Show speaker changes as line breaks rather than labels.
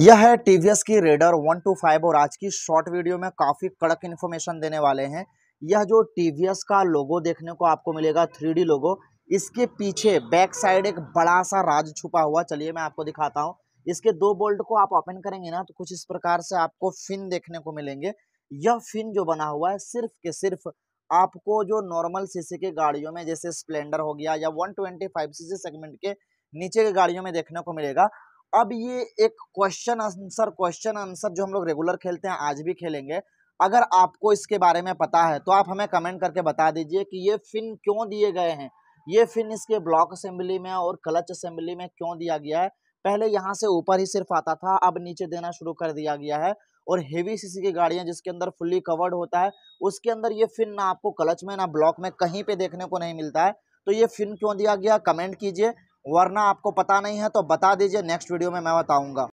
यह है टीवीएस की रेडर 125 और आज की शॉर्ट वीडियो में काफ़ी कड़क इन्फॉर्मेशन देने वाले हैं यह जो टीवीएस का लोगो देखने को आपको मिलेगा थ्री लोगो इसके पीछे बैक साइड एक बड़ा सा राज छुपा हुआ चलिए मैं आपको दिखाता हूँ इसके दो बोल्ट को आप ओपन करेंगे ना तो कुछ इस प्रकार से आपको फिन देखने को मिलेंगे यह फिन जो बना हुआ है सिर्फ के सिर्फ आपको जो नॉर्मल सीसी के गाड़ियों में जैसे स्प्लेंडर हो गया या 125 सीसी सेगमेंट के नीचे के गाड़ियों में देखने को मिलेगा अब ये एक क्वेश्चन आंसर क्वेश्चन आंसर जो हम लोग रेगुलर खेलते हैं आज भी खेलेंगे अगर आपको इसके बारे में पता है तो आप हमें कमेंट करके बता दीजिए कि ये फिन क्यों दिए गए हैं ये फिन इसके ब्लॉक असेंबली में और क्लच असेंबली में क्यों दिया गया है पहले यहाँ से ऊपर ही सिर्फ आता था अब नीचे देना शुरू कर दिया गया है और हेवी सीसी की गाड़ियाँ जिसके अंदर फुल्ली कवर्ड होता है उसके अंदर ये फिन ना आपको क्लच में ना ब्लॉक में कहीं पे देखने को नहीं मिलता है तो ये फिन क्यों दिया गया कमेंट कीजिए वरना आपको पता नहीं है तो बता दीजिए नेक्स्ट वीडियो में मैं बताऊँगा